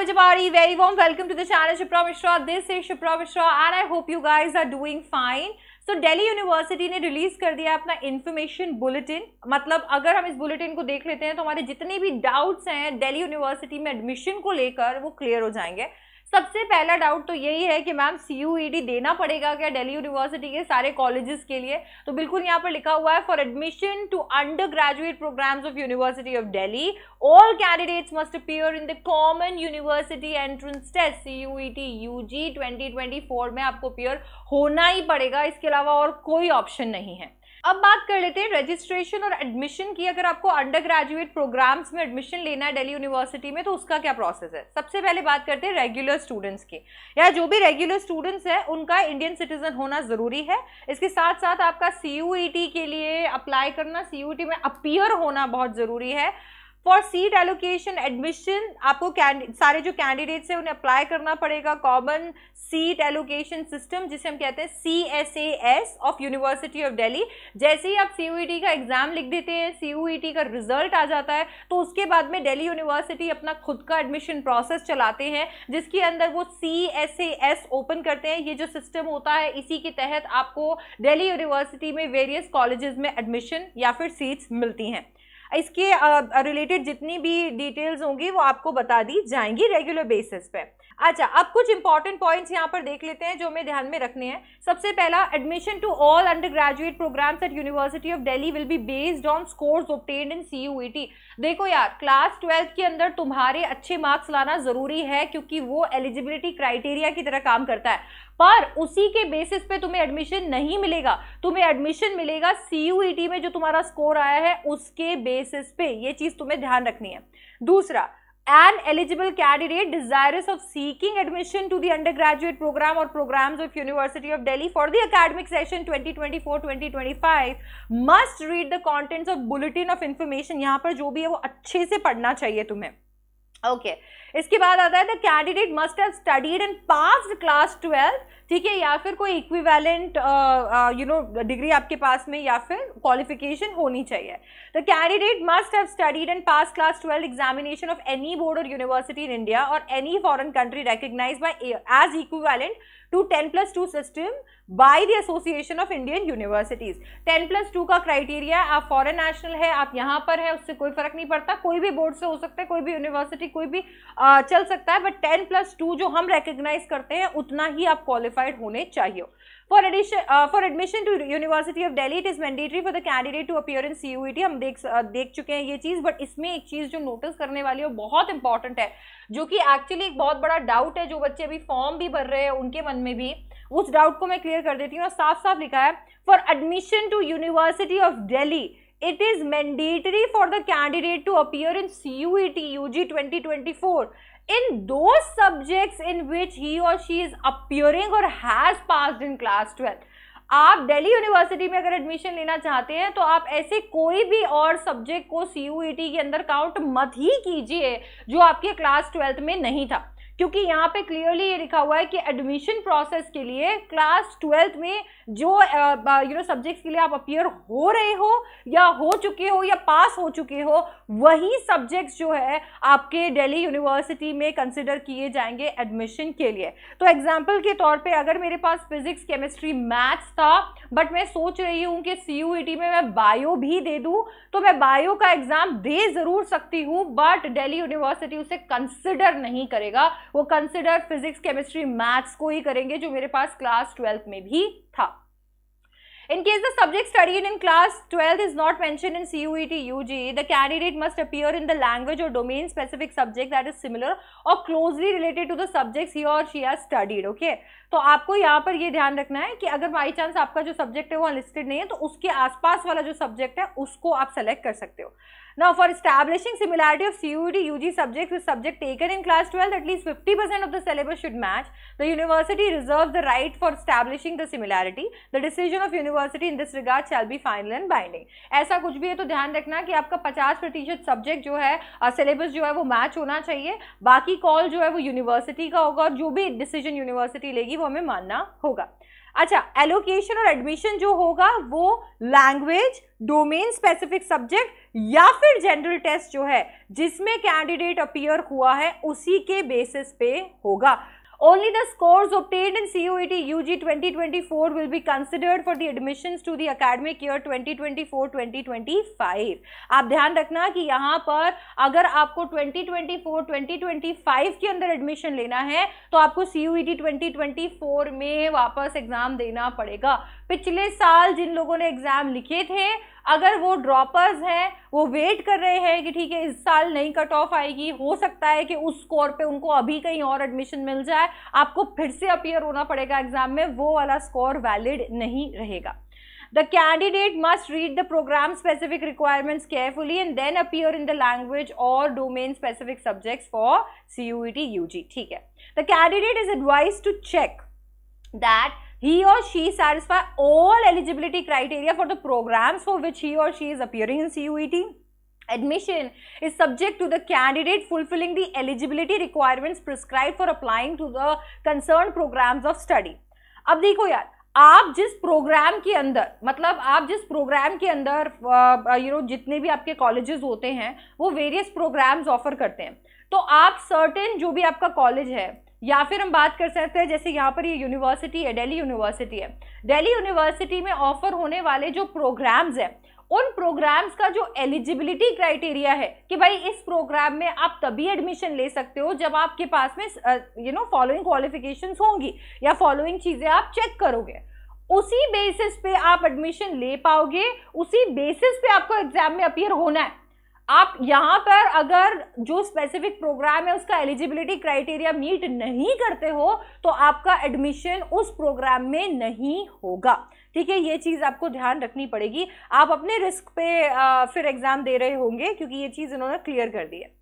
I'm Very warm welcome to the channel Shipra Mishra. This is Shipra Mishra and I hope you guys are doing fine. So Delhi university ने release कर दिया अपना information bulletin मतलब अगर हम इस bulletin को देख लेते हैं तो हमारे जितने भी डाउट्स हैं दिल्ली यूनिवर्सिटी में एडमिशन को लेकर वो क्लियर हो जाएंगे सबसे पहला डाउट तो यही है कि मैम सी e देना पड़ेगा क्या दिल्ली यूनिवर्सिटी के सारे कॉलेजेस के लिए तो बिल्कुल यहाँ पर लिखा हुआ है for admission to undergraduate programmes of university of Delhi all candidates must appear in the common university entrance test C U E T twenty four में आपको अपियर होना ही पड़ेगा इसके अलावा और कोई ऑप्शन नहीं है अब बात कर लेते हैं रजिस्ट्रेशन और एडमिशन की अगर आपको अंडर ग्रेजुएट प्रोग्राम्स में एडमिशन लेना है दिल्ली यूनिवर्सिटी में तो उसका क्या प्रोसेस है सबसे पहले बात करते हैं रेगुलर स्टूडेंट्स की या जो भी रेगुलर स्टूडेंट्स हैं उनका इंडियन सिटीजन होना ज़रूरी है इसके साथ साथ आपका सी e के लिए अप्लाई करना सी e में अपियर होना बहुत ज़रूरी है फॉर सीट एलोकेशन एडमिशन आपको सारे जो कैंडिडेट्स हैं उन्हें अप्लाई करना पड़ेगा कॉमन सीट एलोकेशन सिस्टम जिसे हम कहते हैं C S A S of university of Delhi जैसे ही आप सी यू e का एग्जाम लिख देते हैं सी यू e का रिजल्ट आ जाता है तो उसके बाद में डेली यूनिवर्सिटी अपना खुद का एडमिशन प्रोसेस चलाते हैं जिसके अंदर वो C S A S open करते हैं ये जो सिस्टम होता है इसी के तहत आपको डेली यूनिवर्सिटी में वेरियस कॉलेजेस में एडमिशन या फिर सीट्स मिलती हैं इसके रिलेटेड जितनी भी डिटेल्स होंगी वो आपको बता दी जाएंगी रेगुलर बेसिस पे अच्छा अब कुछ इंपॉर्टेंट पॉइंट्स यहाँ पर देख लेते हैं जो हमें ध्यान में रखने हैं सबसे पहला admission to all undergraduate programmes at university of Delhi will be based on scores obtained in C देखो यार क्लास ट्वेल्थ के अंदर तुम्हारे अच्छे मार्क्स लाना जरूरी है क्योंकि वो एलिजिबिलिटी क्राइटेरिया की तरह काम करता है पर उसी के बेसिस पे तुम्हें एडमिशन नहीं मिलेगा तुम्हें एडमिशन मिलेगा सीयूईटी e में जो तुम्हारा स्कोर आया है उसके बेसिस पे ये चीज तुम्हें ध्यान रखनी है दूसरा an eligible candidate desire of seeking admission to the undergraduate programme और programme of university of Delhi for the academic session 2024 2025 must read the contents of bulletin of information यहां पर जो भी है वो अच्छे से पढ़ना चाहिए तुम्हें ओके okay. इसके बाद आता है the candidate must have studied and pass class twelfth ठीक है या फिर कोई इक्विवेलेंट यू नो डिग्री आपके पास में या फिर क्वालिफिकेशन होनी चाहिए the candidate must have studied and pass class twelfth examination of any board और यूनिवर्सिटी इन इंडिया और any foreign country recognise by as equivalent to ten plus two system by the association of Indian universities ten plus two का criteria आप foreign national है आप यहाँ पर है उससे कोई फर्क नहीं पड़ता कोई भी बोर्ड से हो सकता है कोई भी यूनिवर्सिटी कोई भी चल सकता है बट टेन प्लस टू जो हम रिकग्नाइज करते हैं उतना ही आप क्वालिफाइड होने चाहिए for edition for admission to university of Delhi it is mandatory for the candidate to appear in C हम देख देख चुके हैं ये चीज़ बट इसमें एक चीज़ जो नोटिस करने वाली है बहुत इंपॉर्टेंट है जो कि एक्चुअली एक बहुत बड़ा डाउट है जो बच्चे अभी फॉर्म भी भर रहे हैं उनके मन में भी उस डाउट को मैं क्लियर कर देती हूँ और साफ साफ लिखा है for admission to university of Delhi it is mandatory for the candidate to appear in CUET UG 2024 in those subjects in which he or she is appearing or has passed in class 12 आप Delhi university में अगर admission लेना चाहते हैं तो आप ऐसे कोई भी और सब्जेक्ट को सी के अंदर काउंट मत ही कीजिए जो आपके क्लास ट्वेल्थ में नहीं था क्योंकि यहाँ पे क्लियरली ये लिखा हुआ है कि एडमिशन प्रोसेस के लिए क्लास ट्वेल्थ में जो यू नो सब्जेक्ट्स के लिए आप अपियर हो रहे हो या हो चुके हो या पास हो चुके हो वही सब्जेक्ट्स जो है आपके दिल्ली यूनिवर्सिटी में कंसिडर किए जाएंगे एडमिशन के लिए तो एग्जाम्पल के तौर पर अगर मेरे पास फिजिक्स केमिस्ट्री मैथ्स था बट मैं सोच रही हूँ कि सी e में मैं बायो भी दे दूँ तो मैं बायो का एग्ज़ाम दे ज़रूर सकती हूँ बट डेली यूनिवर्सिटी उसे कंसिडर नहीं करेगा वो कंसिडर फिजिक्स केमिस्ट्री मैथ्स को ही करेंगे जो मेरे पास क्लास ट्वेल्थ में भी था In case the subject studied in class 12 is not mentioned in CUET UG, the candidate must appear in the language or domain specific subject that is similar or closely related to the subjects he or she has studied. Okay? तो आपको यहाँ पर ये ध्यान रखना है कि अगर बाई चांस आपका जो सब्जेक्ट है वो लिस्टेड नहीं है तो उसके आसपास वाला जो सब्जेक्ट है उसको आप सेलेक्ट कर सकते हो Now for establishing similarity of CUET UG subjects with subject taken in class 12, at least 50% of the syllabus should match. The university reserves the right for establishing the similarity. The decision of university in this regard shall be final and binding. ऐसा कुछ भी है तो ध्यान रखना कि आपका 50 प्रतिशत सब्जेक्ट जो है सिलेबस जो है वो मैच होना चाहिए बाकी कॉल जो है वो यूनिवर्सिटी का होगा और जो भी डिसीजन यूनिवर्सिटी लेगी वो हमें मानना होगा अच्छा एलोकेशन और एडमिशन जो होगा वो लैंग्वेज डोमेन स्पेसिफिक सब्जेक्ट या फिर जनरल टेस्ट जो है जिसमें कैंडिडेट अपियर हुआ है उसी के बेसिस पे होगा Only the scores obtained in CUET UG 2024 will be considered for the admissions to the academic year 2024-2025. आप ध्यान रखना कि यहाँ पर अगर आपको 2024-2025 के अंदर एडमिशन लेना है तो आपको CUET 2024 में वापस एग्जाम देना पड़ेगा पिछले साल जिन लोगों ने एग्ज़ाम लिखे थे अगर वो ड्रॉपर्स हैं वो वेट कर रहे हैं कि ठीक है इस साल नई कट ऑफ आएगी हो सकता है कि उस स्कोर पे उनको अभी कहीं और एडमिशन मिल जाए आपको फिर से अपियर होना पड़ेगा एग्ज़ाम में वो वाला स्कोर वैलिड नहीं रहेगा the candidate must read the programme specific requirements carefully and then appear in the language और domain specific subjects for C U E T U G ठीक है the candidate is advise to check that he or she satisfy all eligibility criteria for the programs for which he or she is appearing in CUET. Admission is subject to the candidate fulfilling the eligibility requirements prescribed for applying to the concerned programs of study. अब देखो यार आप जिस programme के अंदर मतलब आप जिस प्रोग्राम के अंदर यू नो जितने भी आपके कॉलेजेस होते हैं वो वेरियस प्रोग्राम्स ऑफर करते हैं तो आप सर्टेन जो भी आपका कॉलेज है या फिर हम बात कर सकते हैं जैसे यहाँ पर ये यूनिवर्सिटी है दिल्ली यूनिवर्सिटी है दिल्ली यूनिवर्सिटी में ऑफर होने वाले जो प्रोग्राम्स हैं उन प्रोग्राम्स का जो एलिजिबिलिटी क्राइटेरिया है कि भाई इस प्रोग्राम में आप तभी एडमिशन ले सकते हो जब आपके पास में यू नो फॉलोइंग क्वालिफिकेशन होंगी या फॉलोइंग चीज़ें आप चेक करोगे उसी बेसिस पे आप एडमिशन ले पाओगे उसी बेसिस पे आपको एग्जाम में अपियर होना है आप यहाँ पर अगर जो स्पेसिफिक प्रोग्राम है उसका एलिजिबिलिटी क्राइटेरिया मीट नहीं करते हो तो आपका एडमिशन उस प्रोग्राम में नहीं होगा ठीक है ये चीज़ आपको ध्यान रखनी पड़ेगी आप अपने रिस्क पे आ, फिर एग्ज़ाम दे रहे होंगे क्योंकि ये चीज़ इन्होंने क्लियर कर दी है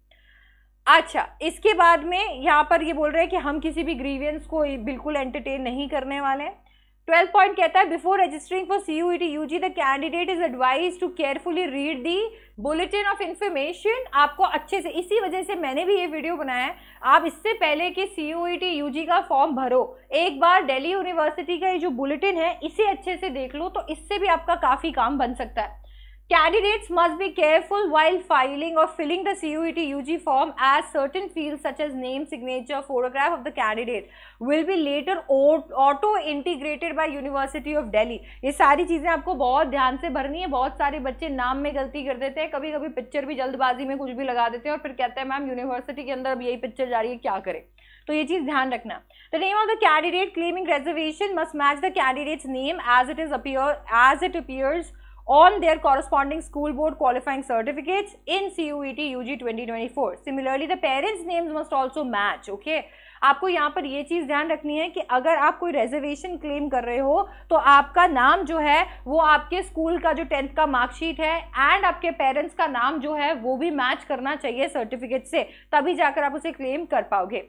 अच्छा इसके बाद में यहाँ पर ये बोल रहे हैं कि हम किसी भी ग्रीवियंस को बिल्कुल एंटरटेन नहीं करने वाले हैं ट्वेल्थ पॉइंट कहता है before registering for C U E T U G the candidate is advise to carefully read the bulletin of information आपको अच्छे से इसी वजह से मैंने भी ये वीडियो बनाया है आप इससे पहले कि C U E T U G का फॉर्म भरो एक बार डेली यूनिवर्सिटी का ये जो बुलेटिन है इसे अच्छे से देख लो तो इससे भी आपका काफ़ी काम बन सकता है Candidates must be careful while filing or filling the CUET UG form as certain fields such as name, signature, photograph of the candidate will be later auto integrated by University of Delhi. ये सारी चीज़ें आपको बहुत ध्यान से भरनी है बहुत सारे बच्चे नाम में गलती कर देते हैं कभी कभी पिक्चर भी जल्दबाजी में कुछ भी लगा देते हैं और फिर कहते हैं मैम यूनिवर्सिटी के अंदर अब यही पिक्चर जा रही है क्या करें तो ये चीज़ ध्यान रखना the name of the candidate claiming reservation must match the candidate's name as it is appear as it appears on their corresponding school board qualifying certificates in CUET UG 2024. Similarly, the parents' names must also match. Okay. आपको यहाँ पर ये चीज़ ध्यान रखनी है कि अगर आप कोई रिजर्वेशन क्लेम कर रहे हो तो आपका नाम जो है वो आपके स्कूल का जो टेंथ का मार्कशीट है एंड आपके पेरेंट्स का नाम जो है वो भी मैच करना चाहिए सर्टिफिकेट से तभी जाकर आप उसे क्लेम कर पाओगे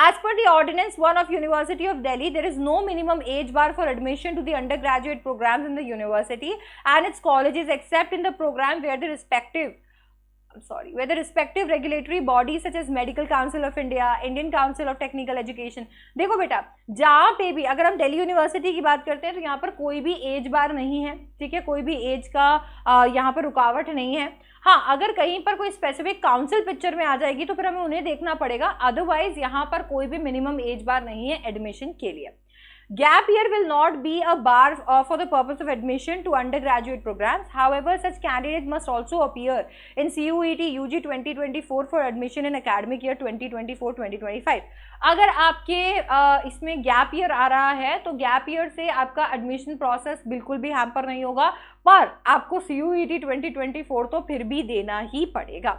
As per the Ordinance one of University of Delhi, there is no minimum age bar for admission to the undergraduate programs in the university and its colleges except in the program where the respective I'm sorry, where the respective regulatory bodies such as Medical Council of India, Indian Council of Technical Education, देखो बेटा जहाँ पे भी अगर हम Delhi university की बात करते हैं तो यहाँ पर कोई भी एज बार नहीं है ठीक है कोई भी एज का yahan par rukawat nahi hai हाँ अगर कहीं पर कोई स्पेसिफिक काउंसिल पिक्चर में आ जाएगी तो फिर हमें उन्हें देखना पड़ेगा अदरवाइज यहाँ पर कोई भी मिनिमम एज बार नहीं है एडमिशन के लिए Gap year will not be a bar uh, for the purpose of admission to undergraduate programs. However, such candidates must also appear in CUET UG 2024 for admission in academic year 2024-2025. अगर आपके uh, इसमें gap year आ रहा है तो gap year से आपका admission process बिल्कुल भी हैम्पर नहीं होगा पर आपको C U E T twenty twenty four तो फिर भी देना ही पड़ेगा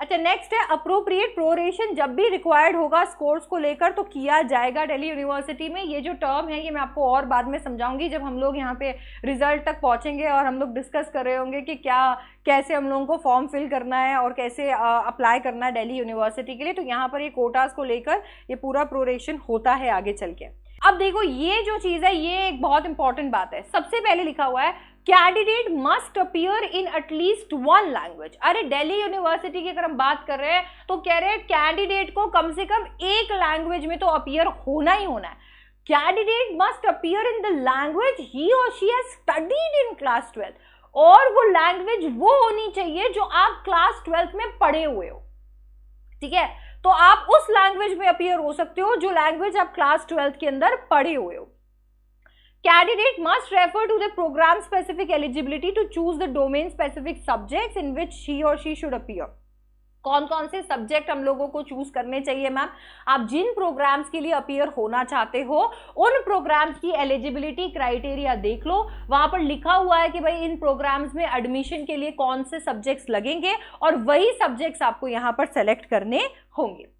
अच्छा नेक्स्ट है अप्रोप्रिएट प्रोरेशन जब भी रिक्वायर्ड होगा स्कोर्स को लेकर तो किया जाएगा दिल्ली यूनिवर्सिटी में ये जो टर्म है ये मैं आपको और बाद में समझाऊंगी जब हम लोग यहाँ पे रिजल्ट तक पहुँचेंगे और हम लोग डिस्कस कर रहे होंगे कि क्या कैसे हम लोगों को फॉर्म फिल करना है और कैसे अप्लाई करना है डेली यूनिवर्सिटी के लिए तो यहाँ पर ये कोटास को लेकर ये पूरा प्रोरेशन होता है आगे चल के अब देखो ये जो चीज़ है ये एक बहुत इंपॉर्टेंट बात है सबसे पहले लिखा हुआ है candidate must appear in at least one language अरे दिल्ली यूनिवर्सिटी की अगर हम बात कर रहे हैं तो कह रहे हैं कैंडिडेट को कम से कम एक लैंग्वेज में तो अपियर होना ही होना है candidate must appear in the language he or she has studied in class twelfth और वो लैंग्वेज वो होनी चाहिए जो आप क्लास ट्वेल्थ में पढ़े हुए हो ठीक है तो आप उस लैंग्वेज में अपियर हो सकते हो जो लैंग्वेज आप क्लास ट्वेल्थ के अंदर पढ़े हुए हो Candidate must refer to the program specific eligibility to choose the domain specific subjects in which she or she should appear. कौन कौन से सब्जेक्ट हम लोगों को चूज करने चाहिए मैम आप जिन प्रोग्राम्स के लिए अपियर होना चाहते हो उन प्रोग्राम्स की एलिजिबिलिटी क्राइटेरिया देख लो वहां पर लिखा हुआ है कि भाई इन प्रोग्राम्स में एडमिशन के लिए कौन से सब्जेक्ट्स लगेंगे और वही सब्जेक्ट्स आपको यहाँ पर सेलेक्ट करने होंगे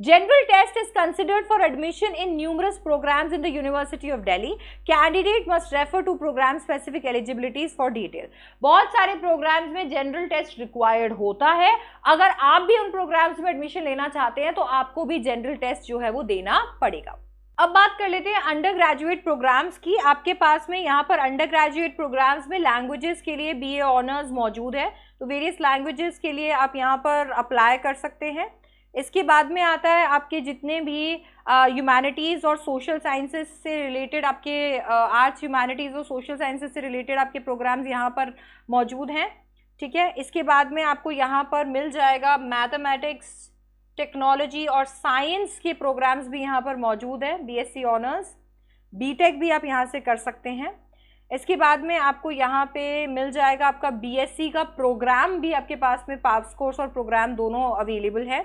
General test is considered for admission in numerous programs in the University of Delhi. Candidate must refer to program specific eligibilities for detail. बहुत सारे programs में general test required होता है अगर आप भी उन programs में admission लेना चाहते हैं तो आपको भी general test जो है वो देना पड़ेगा अब बात कर लेते हैं अंडर ग्रेजुएट प्रोग्राम्स की आपके पास में यहाँ पर अंडर ग्रेजुएट प्रोग्राम्स में लैंग्वेजेस के लिए बी ए ऑनर्स मौजूद है तो वेरियस लैंग्वेजेस के लिए आप यहाँ पर अप्लाई कर सकते हैं इसके बाद में आता है आपके जितने भी ह्यूमैनिटीज़ और सोशल साइंसेस से रिलेटेड आपके आर्ट्स ह्यूमैनिटीज़ और सोशल साइंसेस से रिलेटेड आपके प्रोग्राम्स यहाँ पर मौजूद हैं ठीक है इसके बाद में आपको यहाँ पर मिल जाएगा मैथमेटिक्स टेक्नोलॉजी और साइंस के प्रोग्राम्स भी यहाँ पर मौजूद है बीएससी ऑनर्स बीटेक भी आप यहाँ से कर सकते हैं इसके बाद में आपको यहाँ पे मिल जाएगा आपका बीएससी का प्रोग्राम भी आपके पास में पास कोर्स और प्रोग्राम दोनों अवेलेबल है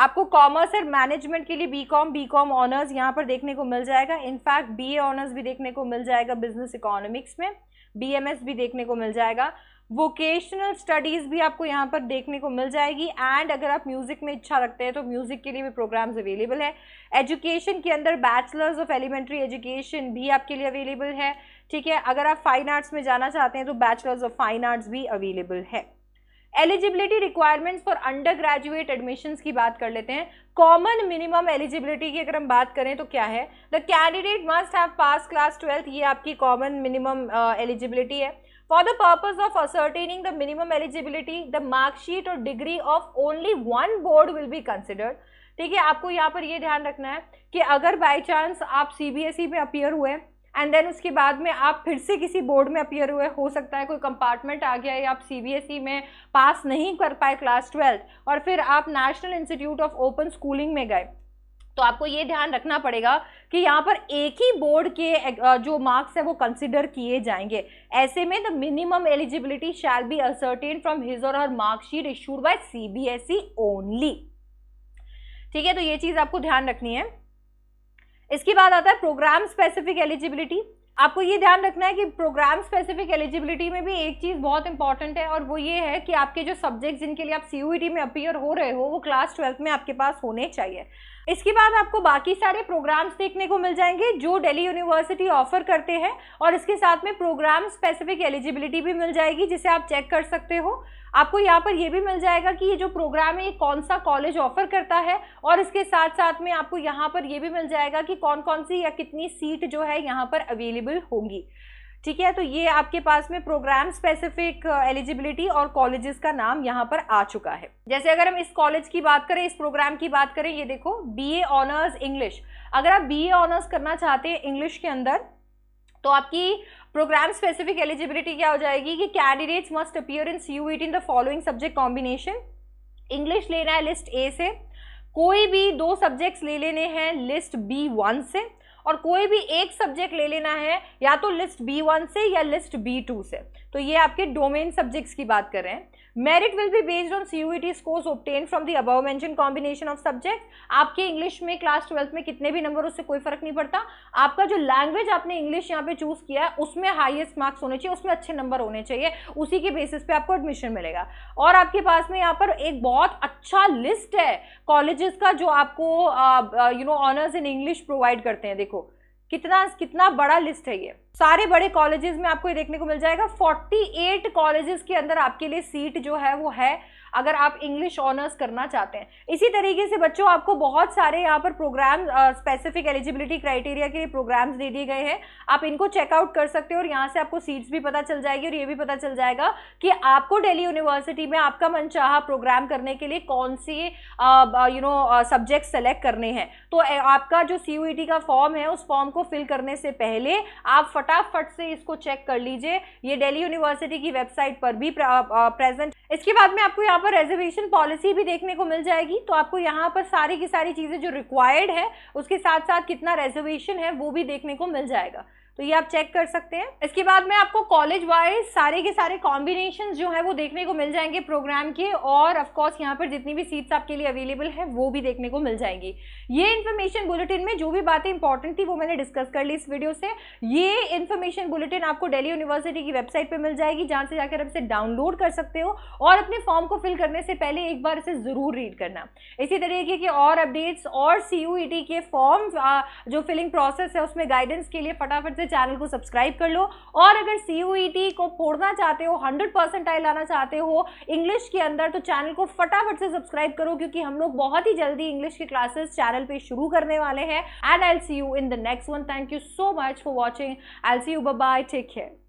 आपको कॉमर्स और मैनेजमेंट के लिए B com B com honours यहाँ पर देखने को मिल जाएगा इनफैक्ट बी ए ऑनर्स भी देखने को मिल जाएगा बिजनेस इकोनॉमिक्स में बी एम एस भी देखने को मिल जाएगा वोकेशनल स्टडीज़ भी आपको यहाँ पर देखने को मिल जाएगी एंड अगर आप म्यूज़िक में इच्छा रखते हैं तो म्यूज़िक के लिए भी प्रोग्राम्स अवेलेबल है एजुकेशन के अंदर बैचलर्स ऑफ एलिमेंट्री एजुकेशन भी आपके लिए अवेलेबल है ठीक है अगर आप फाइन आर्ट्स में जाना चाहते हैं तो बैचलर्स ऑफ फाइन आर्ट्स भी अवेलेबल है eligibility requirements for undergraduate admissions की बात कर लेते हैं कॉमन मिनिमम एलिजिबिलिटी की अगर हम बात करें तो क्या है the candidate must have pass class twelfth ये आपकी कॉमन मिनिमम एलिजिबिलिटी है for the purpose of ascertaining the minimum eligibility the marksheet और degree of only one board will be considered ठीक है आपको यहाँ पर यह ध्यान रखना है कि अगर बाई चांस आप सी बी एस ई में अपियर हुए हैं एंड देन उसके बाद में आप फिर से किसी बोर्ड में अपियर हुए हो सकता है कोई कंपार्टमेंट आ गया है आप ई e में पास नहीं कर पाए क्लास ट्वेल्थ और फिर आप national institute of open schooling में गए तो आपको ये ध्यान रखना पड़ेगा कि यहाँ पर एक ही बोर्ड के जो मार्क्स हैं वो कंसिडर किए जाएंगे ऐसे में the minimum eligibility shall be ascertain from his or her marksheet issued by ई ओनली ठीक है तो ये चीज़ आपको ध्यान रखनी है इसके बाद आता है प्रोग्राम स्पेसिफिक एलिजिबिलिटी आपको ये ध्यान रखना है कि प्रोग्राम स्पेसिफिक एलिजिबिलिटी में भी एक चीज़ बहुत इंपॉर्टेंट है और वो ये है कि आपके जो सब्जेक्ट जिनके लिए आप सी e में अपियर हो रहे हो वो क्लास ट्वेल्थ में आपके पास होने चाहिए इसके बाद आपको बाकी सारे प्रोग्राम्स देखने को मिल जाएंगे जो दिल्ली यूनिवर्सिटी ऑफर करते हैं और इसके साथ में प्रोग्राम स्पेसिफिक एलिजिबिलिटी भी मिल जाएगी जिसे आप चेक कर सकते हो आपको यहाँ पर यह भी मिल जाएगा कि ये जो प्रोग्राम है ये कौन सा कॉलेज ऑफर करता है और इसके साथ साथ में आपको यहाँ पर यह भी मिल जाएगा कि कौन कौन सी या कितनी सीट जो है यहाँ पर अवेलेबल होंगी ठीक है तो ये आपके पास में प्रोग्राम स्पेसिफिक एलिजिबिलिटी और कॉलेजेस का नाम यहाँ पर आ चुका है जैसे अगर हम इस कॉलेज की बात करें इस प्रोग्राम की बात करें ये देखो बी ऑनर्स इंग्लिश अगर आप बी ऑनर्स करना चाहते हैं इंग्लिश के अंदर तो आपकी प्रोग्राम स्पेसिफिक एलिजिबिलिटी क्या हो जाएगी कि candidates must appear in C U it in the following subject combination English लेना है लिस्ट ए से कोई भी दो सब्जेक्ट्स ले लेने हैं लिस्ट बी वन से और कोई भी एक सब्जेक्ट ले लेना है या तो लिस्ट बी वन से या लिस्ट बी टू से तो ये आपके डोमेन सब्जेक्ट्स की बात कर रहे हैं merit will be based on C U T scores obtain from the above mention combination of subject आपके इंग्लिश में क्लास ट्वेल्थ में कितने भी नंबर उससे कोई फर्क नहीं पड़ता आपका जो लैंग्वेज आपने इंग्लिश यहाँ पे चूज किया है उसमें हाइएस्ट मार्क्स होने चाहिए उसमें अच्छे नंबर होने चाहिए उसी के बेसिस पे आपको एडमिशन मिलेगा और आपके पास में यहाँ पर एक बहुत अच्छा लिस्ट है कॉलेजेस का जो आपको you know honours in English provide करते हैं देखो कितना कितना बड़ा लिस्ट है ये सारे बड़े कॉलेजेस में आपको ये देखने को मिल जाएगा 48 कॉलेजेस के अंदर आपके लिए सीट जो है वो है अगर आप इंग्लिश ऑनर्स करना चाहते हैं इसी तरीके से बच्चों आपको बहुत सारे यहाँ पर प्रोग्राम स्पेसिफिक एलिजिबिलिटी क्राइटेरिया के लिए प्रोग्राम्स दे दिए गए हैं आप इनको चेकआउट कर सकते हो और यहाँ से आपको सीट्स भी पता चल जाएगी और ये भी पता चल जाएगा कि आपको डेली यूनिवर्सिटी में आपका मन प्रोग्राम करने के लिए कौन सी यू नो सब्जेक्ट सेलेक्ट करने हैं तो आपका जो सी e का फॉर्म है उस फॉर्म को फिल करने से पहले आप फटाफट से इसको चेक कर लीजिए ये दिल्ली यूनिवर्सिटी की वेबसाइट पर भी प्रेजेंट इसके बाद में आपको यहाँ पर रिजर्वेशन पॉलिसी भी देखने को मिल जाएगी तो आपको यहाँ पर सारी की सारी चीज़ें जो रिक्वायर्ड है उसके साथ साथ कितना रिजर्वेशन है वो भी देखने को मिल जाएगा तो ये आप चेक कर सकते हैं इसके बाद में आपको कॉलेज वाइज सारे के सारे कॉम्बिनेशन जो है वो देखने को मिल जाएंगे प्रोग्राम के और ऑफकोर्स यहाँ पर जितनी भी सीट्स आपके लिए अवेलेबल है वो भी देखने को मिल जाएंगी ये इन्फॉर्मेशन बुलेटिन में जो भी बातें इंपॉर्टेंट थी वो मैंने डिस्कस कर ली इस वीडियो से ये इन्फॉर्मेशन बुलेटिन आपको डेली यूनिवर्सिटी की वेबसाइट पर मिल जाएगी जहाँ से जाकर आप इसे डाउनलोड कर सकते हो और अपने फॉर्म को फिल करने से पहले एक बार इसे ज़रूर रीड करना इसी तरीके के और अपडेट्स और सी e के फॉर्म जो फिलिंग प्रोसेस है उसमें गाइडेंस के लिए फटाफट सकते चैनल को सब्सक्राइब कर लो और अगर सी e को फोड़ना चाहते हो हंड्रेड आई लाना चाहते हो इंग्लिश के अंदर तो चैनल को फटाफट से सब्सक्राइब करो क्योंकि हम लोग बहुत ही जल्दी इंग्लिश के क्लासेस चैनल पे शुरू करने वाले हैं and I see you in the next one thank you so much for watching I see you bye take care